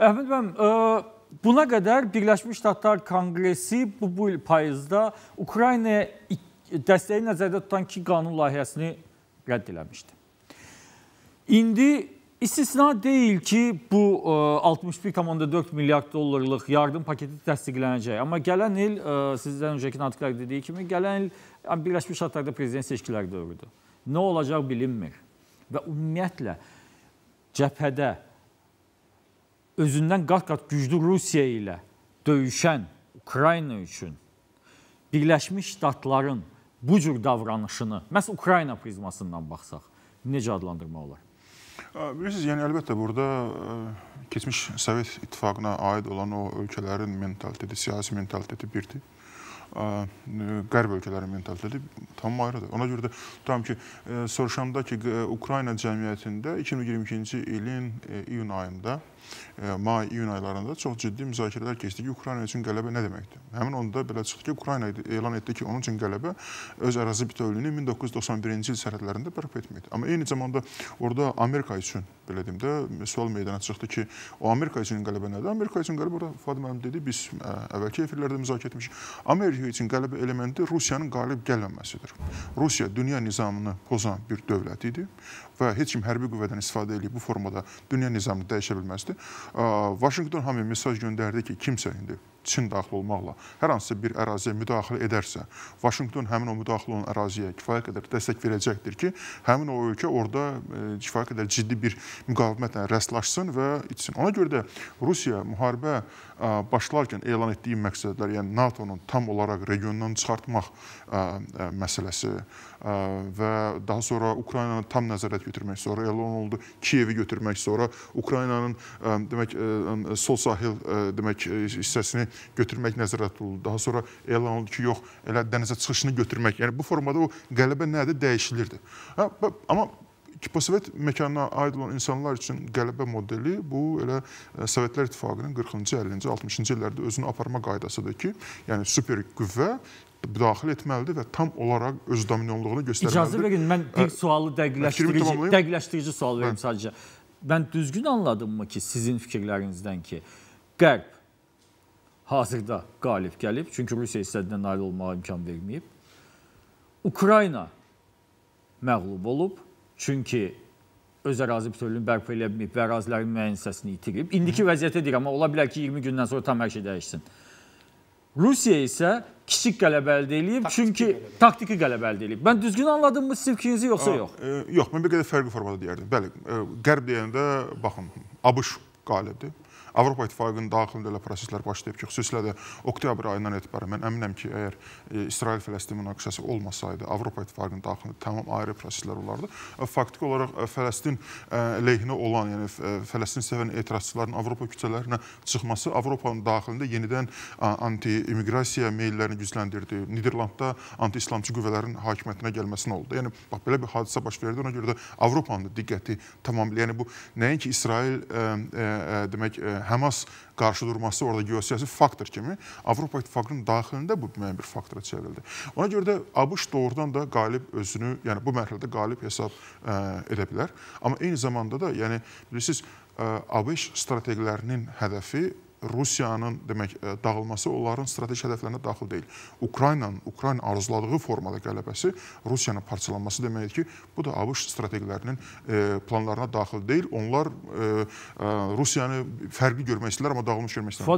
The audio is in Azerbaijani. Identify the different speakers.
Speaker 1: Əhməd müəllim, buna qədər Birləşmiş Ştatlar Konqresi bu, bu il payızda Ukraynaya dəstəyi nəzərdə tutan iki qanun layihəsini rədd eləmişdi. İndi İstisna deyil ki, bu 61,4 milyard dollarlıq yardım paketi təsdiqlənəcək. Amma gələn il, sizdən öncəki natiqlər dediyi kimi, gələn il yəni, Birləşmiş Ştatlarda prezident seçkiləri dövrüdür. Nə olacaq bilinmir. Və ümumiyyətlə, cəbhədə özündən qat-qat güclü Rusiya ilə döyüşən Ukrayna üçün Birləşmiş Ştatların bu cür davranışını, məhz Ukrayna prizmasından baxsaq, necə adlandırmaq olar?
Speaker 2: Bilirsiniz, yəni əlbəttə burada ə, keçmiş Sovet İttifaqına aid olan o ölkələrin mentaliteti, siyasi mentaliteti birdir qərb ölkələrinin mentaliteti tam ayrıdır. Ona görə də tutam ki, soruşanda ki, Ukrayna cəmiyyətində 2022-ci ilin iyun ayında may iyun aylarında çox ciddi müzakirələr keçdi ki, Ukrayna üçün qələbə nə deməkdir? Həmin onda belə çıxdı ki, Ukrayna elan etdi ki, onun üçün qələbə öz ərazi bütövlüyünü 1991-ci il sərhədlərində bərpa etməkdir. Amma eyni zamanda orada Amerika üçün belə deyim də sual meydana çıxdı ki, o Amerika üçün qələbə nədir? Amerika üçün qələbə orada Fadim müəllim dedi, biz əvvəlki efirlərdə müzakirə etmişik. Amerika Çernihiv üçün qələbə elementi Rusiyanın qalib gəlməməsidir. Rusiya dünya nizamını pozan bir dövlət idi və heç kim hərbi qüvvədən istifadə edib bu formada dünya nizamını dəyişə bilməzdi. Vaşinqton hamıya mesaj göndərdi ki, kimsə indi Çin daxil olmaqla hər hansısa bir əraziyə müdaxilə edərsə, Vaşinqton həmin o müdaxilə olan əraziyə kifayət qədər dəstək verəcəkdir ki, həmin o ölkə orada e, kifayət qədər ciddi bir müqavimətlə rəstlaşsın və itsin. Ona görə də Rusiya müharibə e, başlarkən elan etdiyi məqsədlər, yəni NATO-nun tam olaraq regiondan çıxartmaq e, məsələsi və daha sonra Ukraynanı tam nəzarət götürmək, sonra elan oldu Kiyevi götürmək, sonra Ukraynanın demək sol sahil demək hissəsini götürmək nəzərdə tutuldu. Daha sonra elan oldu ki, yox, elə dənizə çıxışını götürmək. Yəni bu formada o qələbə nədir, dəyişilirdi. Hə, amma Kiposovet məkanına aid olan insanlar üçün qələbə modeli bu elə e, Sovetlər İttifaqının 40-cı, 50-ci, 60-cı illərdə özünü aparma qaydasıdır ki, yəni super qüvvə daxil etməlidir və tam olaraq öz dominyonluğunu göstərməlidir. İcazə verin, mən bir hə,
Speaker 1: sualı dəqiqləşdirici, dəqiqləşdirici sual verim hə. sadəcə. Mən düzgün anladımmı ki, sizin fikirlərinizdən ki, Qərb hazırda qalib gəlib. Çünki Rusiya istədiyinə nail olmağa imkan verməyib. Ukrayna məğlub olub. Çünki öz ərazi bütövlüyünü bərpa eləyə bilməyib və ərazilərin müəyyən hissəsini itirib. İndiki vəziyyətə deyirəm, amma ola bilər ki, 20 gündən sonra tam hər şey dəyişsin. Rusiya isə kiçik qələbə əldə eləyib, taktiki çünki qələbə. taktiki qələbə əldə eləyib. Mən düzgün anladım mı Sivkinizi yoxsa yox?
Speaker 2: E, yox, mən bir qədər fərqli formada deyərdim. Bəli, e, qərb deyəndə baxın, ABŞ qalibdir. Avropa İttifaqının daxilində elə proseslər başlayıb ki, xüsusilə də oktyabr ayından etibarən mən əminəm ki, əgər e, İsrail-Fələstin münaqişəsi olmasaydı, Avropa İttifaqının daxilində tamam ayrı proseslər olardı. E, faktiki olaraq e, Fələstin lehinə olan, yəni Fələstin sevən etirazçıların Avropa küçələrinə çıxması Avropanın daxilində yenidən anti-immiqrasiya meyllərini gücləndirdi. Niderlandda anti-islamçı qüvvələrin hakimiyyətinə gəlməsinə oldu. Yəni bax belə bir hadisə baş verdi. Ona görə də Avropanın da diqqəti tamamilə yəni bu nəinki İsrail ə, ə, demək ə, Həmas qarşıdurması orada geosiyasi faktor kimi Avropa İttifaqının daxilində bu müəyyən bir faktora çevrildi. Ona görə də ABŞ doğrudan da qalib özünü, yəni bu mərhələdə qalib hesab ə, e, edə bilər. Amma eyni zamanda da, yəni bilirsiniz, ə, e, ABŞ strategilərinin hədəfi Rusiyanın demək e, dağılması onların strateji hədəflərinə daxil deyil. Ukraynanın Ukrayna arzuladığı formada qələbəsi Rusiyanın parçalanması deməkdir ki, bu da ABŞ strategilərinin e, planlarına daxil deyil. Onlar e, Rusiyanı fərqli görmək istəyirlər, amma dağılmış görmək istəyirlər.